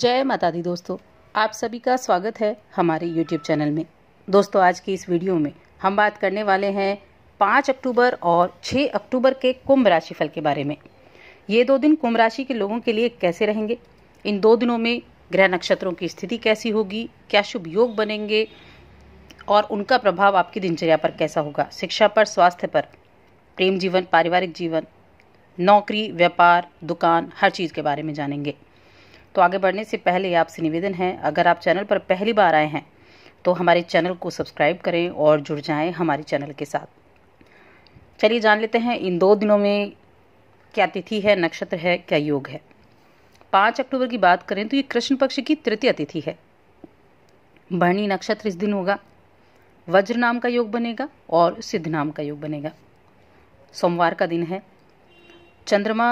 जय माता दी दोस्तों आप सभी का स्वागत है हमारे YouTube चैनल में दोस्तों आज की इस वीडियो में हम बात करने वाले हैं 5 अक्टूबर और 6 अक्टूबर के कुंभ राशि फल के बारे में ये दो दिन कुंभ राशि के लोगों के लिए कैसे रहेंगे इन दो दिनों में ग्रह नक्षत्रों की स्थिति कैसी होगी क्या शुभ योग बनेंगे और उनका प्रभाव आपकी दिनचर्या पर कैसा होगा शिक्षा पर स्वास्थ्य पर प्रेम जीवन पारिवारिक जीवन नौकरी व्यापार दुकान हर चीज़ के बारे में जानेंगे तो आगे बढ़ने से पहले आपसे निवेदन है अगर आप चैनल पर पहली बार आए हैं तो हमारे चैनल को सब्सक्राइब करें और जुड़ जाएं हमारे चैनल के साथ चलिए जान लेते हैं इन दो दिनों में क्या तिथि है नक्षत्र है क्या योग है पाँच अक्टूबर की बात करें तो ये कृष्ण पक्ष की तृतीय तिथि है भरणी नक्षत्र इस दिन होगा वज्र नाम का योग बनेगा और सिद्ध नाम का योग बनेगा सोमवार का दिन है चंद्रमा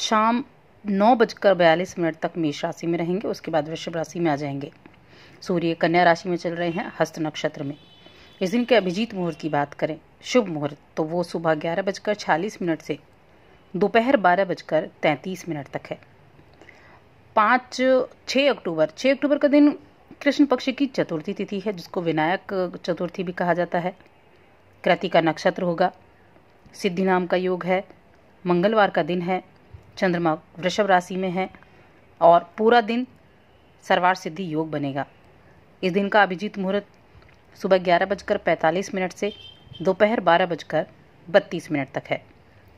शाम नौ बजकर बयालीस मिनट तक मेष राशि में रहेंगे उसके बाद वृषभ राशि में आ जाएंगे सूर्य कन्या राशि में चल रहे हैं हस्त नक्षत्र में इस दिन के अभिजीत मुहूर्त की बात करें शुभ मुहूर्त तो वो सुबह ग्यारह बजकर छियालीस मिनट से दोपहर बारह बजकर तैंतीस मिनट तक है पाँच छः अक्टूबर छः अक्टूबर का दिन कृष्ण पक्ष की चतुर्थी तिथि है जिसको विनायक चतुर्थी भी कहा जाता है कृति का नक्षत्र होगा सिद्धि नाम का योग है मंगलवार का दिन है चंद्रमा वृषभ राशि में है और पूरा दिन सर्वार सिद्धि योग बनेगा इस दिन का अभिजीत मुहूर्त सुबह ग्यारह बजकर पैंतालीस मिनट से दोपहर बारह बजकर बत्तीस मिनट तक है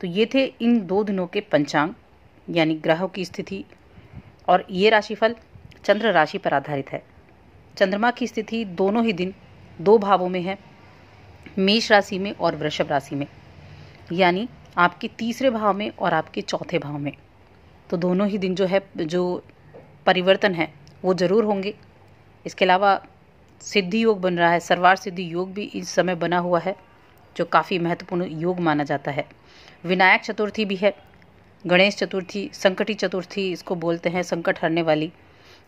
तो ये थे इन दो दिनों के पंचांग यानी ग्रहों की स्थिति और ये राशिफल चंद्र राशि पर आधारित है चंद्रमा की स्थिति दोनों ही दिन दो भावों में है मेष राशि में और वृषभ राशि में यानी आपके तीसरे भाव में और आपके चौथे भाव में तो दोनों ही दिन जो है जो परिवर्तन है वो ज़रूर होंगे इसके अलावा सिद्धि योग बन रहा है सर्वार सिद्धि योग भी इस समय बना हुआ है जो काफ़ी महत्वपूर्ण योग माना जाता है विनायक चतुर्थी भी है गणेश चतुर्थी संकटी चतुर्थी इसको बोलते हैं संकट हरने वाली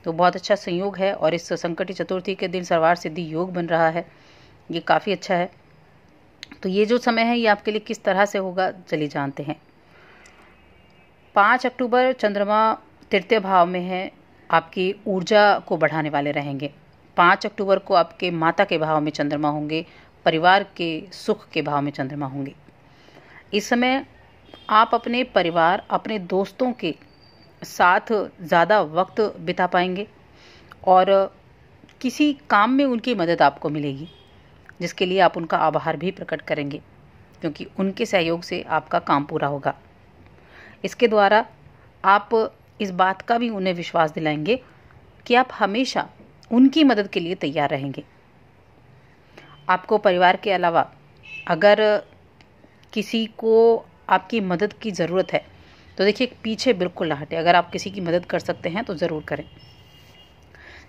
तो बहुत अच्छा संयोग है और इस संकटी चतुर्थी के दिन सर्वार सिद्धि योग बन रहा है ये काफ़ी अच्छा है तो ये जो समय है ये आपके लिए किस तरह से होगा चलिए जानते हैं पाँच अक्टूबर चंद्रमा तृतीय भाव में है आपकी ऊर्जा को बढ़ाने वाले रहेंगे पाँच अक्टूबर को आपके माता के भाव में चंद्रमा होंगे परिवार के सुख के भाव में चंद्रमा होंगे इस समय आप अपने परिवार अपने दोस्तों के साथ ज़्यादा वक्त बिता पाएंगे और किसी काम में उनकी मदद आपको मिलेगी जिसके लिए आप उनका आभार भी प्रकट करेंगे क्योंकि उनके सहयोग से आपका काम पूरा होगा इसके द्वारा आप इस बात का भी उन्हें विश्वास दिलाएंगे कि आप हमेशा उनकी मदद के लिए तैयार रहेंगे आपको परिवार के अलावा अगर किसी को आपकी मदद की ज़रूरत है तो देखिए पीछे बिल्कुल ना हटे अगर आप किसी की मदद कर सकते हैं तो ज़रूर करें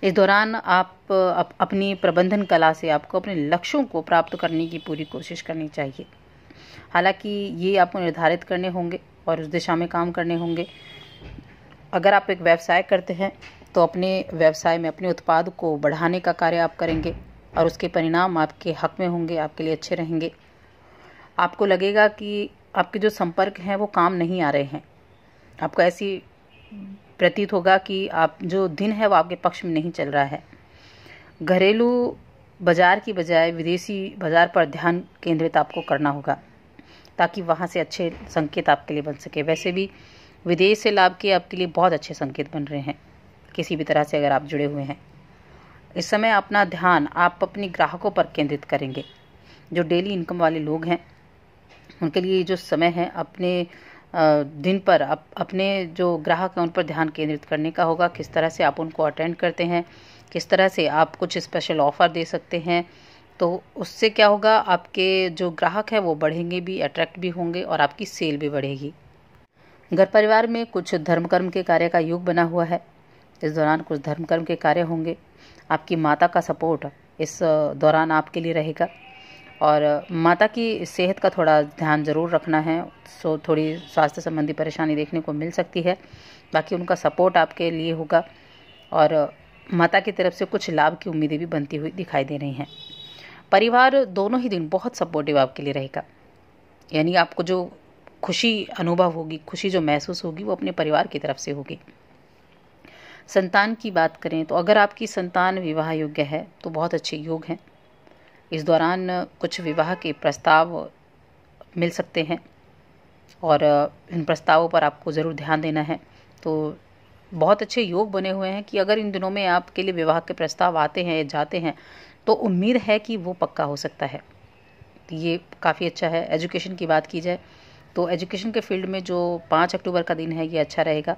इस दौरान आप अप, अपनी प्रबंधन कला से आपको अपने लक्ष्यों को प्राप्त करने की पूरी कोशिश करनी चाहिए हालांकि ये आपको निर्धारित करने होंगे और उस दिशा में काम करने होंगे अगर आप एक व्यवसाय करते हैं तो अपने व्यवसाय में अपने उत्पाद को बढ़ाने का कार्य आप करेंगे और उसके परिणाम आपके हक में होंगे आपके लिए अच्छे रहेंगे आपको लगेगा कि आपके जो संपर्क हैं वो काम नहीं आ रहे हैं आपको ऐसी प्रतीत होगा कि आप जो दिन है वो आपके पक्ष में नहीं चल रहा है घरेलू बाज़ार की बजाय विदेशी बाज़ार पर ध्यान केंद्रित आपको करना होगा ताकि वहाँ से अच्छे संकेत आपके लिए बन सके वैसे भी विदेश से लाभ के आपके लिए बहुत अच्छे संकेत बन रहे हैं किसी भी तरह से अगर आप जुड़े हुए हैं इस समय अपना ध्यान आप अपने ग्राहकों पर केंद्रित करेंगे जो डेली इनकम वाले लोग हैं उनके लिए जो समय है अपने दिन पर अप, अपने जो ग्राहक हैं उन पर ध्यान केंद्रित करने का होगा किस तरह से आप उनको अटेंड करते हैं किस तरह से आप कुछ स्पेशल ऑफ़र दे सकते हैं तो उससे क्या होगा आपके जो ग्राहक हैं वो बढ़ेंगे भी अट्रैक्ट भी होंगे और आपकी सेल भी बढ़ेगी घर परिवार में कुछ धर्म कर्म के कार्य का युग बना हुआ है इस दौरान कुछ धर्म कर्म के कार्य होंगे आपकी माता का सपोर्ट इस दौरान आपके लिए रहेगा और माता की सेहत का थोड़ा ध्यान ज़रूर रखना है सो थोड़ी स्वास्थ्य संबंधी परेशानी देखने को मिल सकती है बाकी उनका सपोर्ट आपके लिए होगा और माता की तरफ से कुछ लाभ की उम्मीदें भी बनती हुई दिखाई दे रही हैं परिवार दोनों ही दिन बहुत सपोर्टिव आपके लिए रहेगा यानी आपको जो खुशी अनुभव होगी खुशी जो महसूस होगी वो अपने परिवार की तरफ से होगी संतान की बात करें तो अगर आपकी संतान विवाह योग्य है तो बहुत अच्छे योग हैं इस दौरान कुछ विवाह के प्रस्ताव मिल सकते हैं और इन प्रस्तावों पर आपको ज़रूर ध्यान देना है तो बहुत अच्छे योग बने हुए हैं कि अगर इन दिनों में आपके लिए विवाह के प्रस्ताव आते हैं या जाते हैं तो उम्मीद है कि वो पक्का हो सकता है ये काफ़ी अच्छा है एजुकेशन की बात की जाए तो एजुकेशन के फील्ड में जो पाँच अक्टूबर का दिन है ये अच्छा रहेगा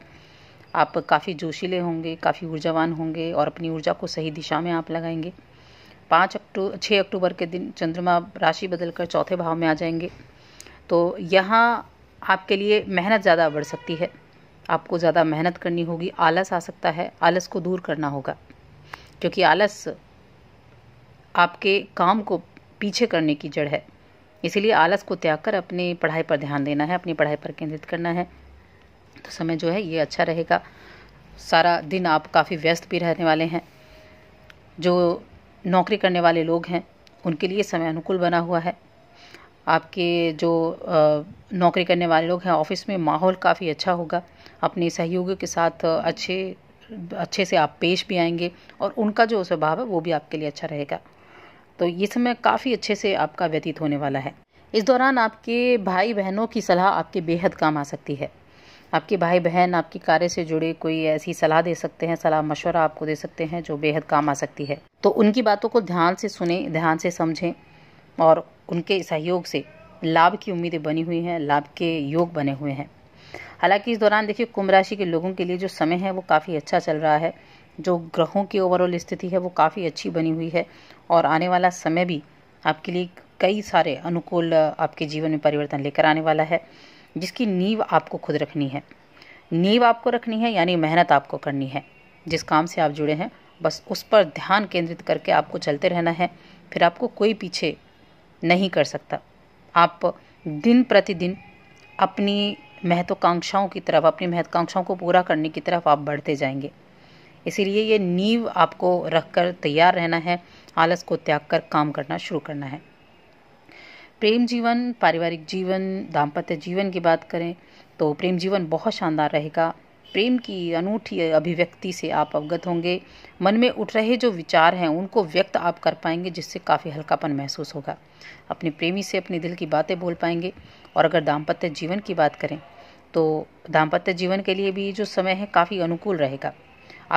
आप काफ़ी जोशीले होंगे काफ़ी ऊर्जावान होंगे और अपनी ऊर्जा को सही दिशा में आप लगाएंगे पाँच अक्टूबर छः अक्टूबर के दिन चंद्रमा राशि बदलकर चौथे भाव में आ जाएंगे तो यहाँ आपके लिए मेहनत ज़्यादा बढ़ सकती है आपको ज़्यादा मेहनत करनी होगी आलस आ सकता है आलस को दूर करना होगा क्योंकि आलस आपके काम को पीछे करने की जड़ है इसीलिए आलस को त्याग कर अपनी पढ़ाई पर ध्यान देना है अपनी पढ़ाई पर केंद्रित करना है तो समय जो है ये अच्छा रहेगा सारा दिन आप काफ़ी व्यस्त भी रहने वाले हैं जो नौकरी करने वाले लोग हैं उनके लिए समय अनुकूल बना हुआ है आपके जो नौकरी करने वाले लोग हैं ऑफिस में माहौल काफ़ी अच्छा होगा अपने सहयोगियों के साथ अच्छे अच्छे से आप पेश भी आएंगे और उनका जो स्वभाव है वो भी आपके लिए अच्छा रहेगा तो ये समय काफ़ी अच्छे से आपका व्यतीत होने वाला है इस दौरान आपके भाई बहनों की सलाह आपके बेहद काम आ सकती है आपके भाई बहन आपकी कार्य से जुड़े कोई ऐसी सलाह दे सकते हैं सलाह मशवरा आपको दे सकते हैं जो बेहद काम आ सकती है तो उनकी बातों को ध्यान से सुने ध्यान से समझें और उनके सहयोग से लाभ की उम्मीदें बनी हुई हैं लाभ के योग बने हुए हैं हालांकि इस दौरान देखिए कुंभ राशि के लोगों के लिए जो समय है वो काफ़ी अच्छा चल रहा है जो ग्रहों की ओवरऑल स्थिति है वो काफ़ी अच्छी बनी हुई है और आने वाला समय भी आपके लिए कई सारे अनुकूल आपके जीवन में परिवर्तन लेकर आने वाला है जिसकी नींव आपको खुद रखनी है नींव आपको रखनी है यानी मेहनत आपको करनी है जिस काम से आप जुड़े हैं बस उस पर ध्यान केंद्रित करके आपको चलते रहना है फिर आपको कोई पीछे नहीं कर सकता आप दिन प्रतिदिन अपनी महत्वाकांक्षाओं की तरफ अपनी महत्वाकांक्षाओं को पूरा करने की तरफ आप बढ़ते जाएंगे इसीलिए ये नींव आपको रख कर तैयार रहना है आलस को त्याग कर काम करना शुरू करना है प्रेम जीवन पारिवारिक जीवन दाम्पत्य जीवन की बात करें तो प्रेम जीवन बहुत शानदार रहेगा प्रेम की अनूठी अभिव्यक्ति से आप अवगत होंगे मन में उठ रहे जो विचार हैं उनको व्यक्त आप कर पाएंगे जिससे काफ़ी हल्कापन महसूस होगा अपने प्रेमी से अपने दिल की बातें बोल पाएंगे और अगर दाम्पत्य जीवन की बात करें तो दाम्पत्य जीवन के लिए भी जो समय है काफ़ी अनुकूल रहेगा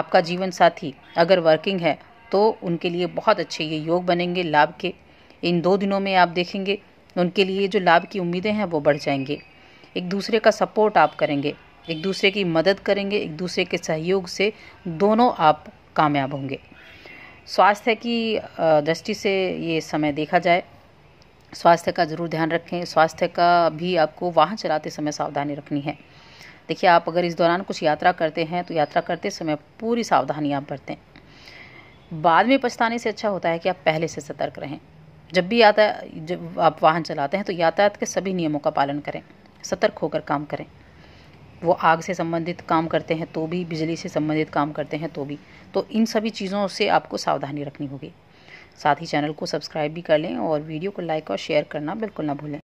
आपका जीवन साथी अगर वर्किंग है तो उनके लिए बहुत अच्छे ये योग बनेंगे लाभ के इन दो दिनों में आप देखेंगे उनके लिए जो लाभ की उम्मीदें हैं वो बढ़ जाएंगे एक दूसरे का सपोर्ट आप करेंगे एक दूसरे की मदद करेंगे एक दूसरे के सहयोग से दोनों आप कामयाब होंगे स्वास्थ्य की दृष्टि से ये समय देखा जाए स्वास्थ्य का ज़रूर ध्यान रखें स्वास्थ्य का भी आपको वाहन चलाते समय सावधानी रखनी है देखिए आप अगर इस दौरान कुछ यात्रा करते हैं तो यात्रा करते समय पूरी सावधानी आप बरतें बाद में पछताने से अच्छा होता है कि आप पहले से सतर्क रहें जब भी यातायात जब आप वाहन चलाते हैं तो यातायात के सभी नियमों का पालन करें सतर्क होकर काम करें वो आग से संबंधित काम करते हैं तो भी बिजली से संबंधित काम करते हैं तो भी तो इन सभी चीज़ों से आपको सावधानी रखनी होगी साथ ही चैनल को सब्सक्राइब भी कर लें और वीडियो को लाइक और शेयर करना बिल्कुल ना भूलें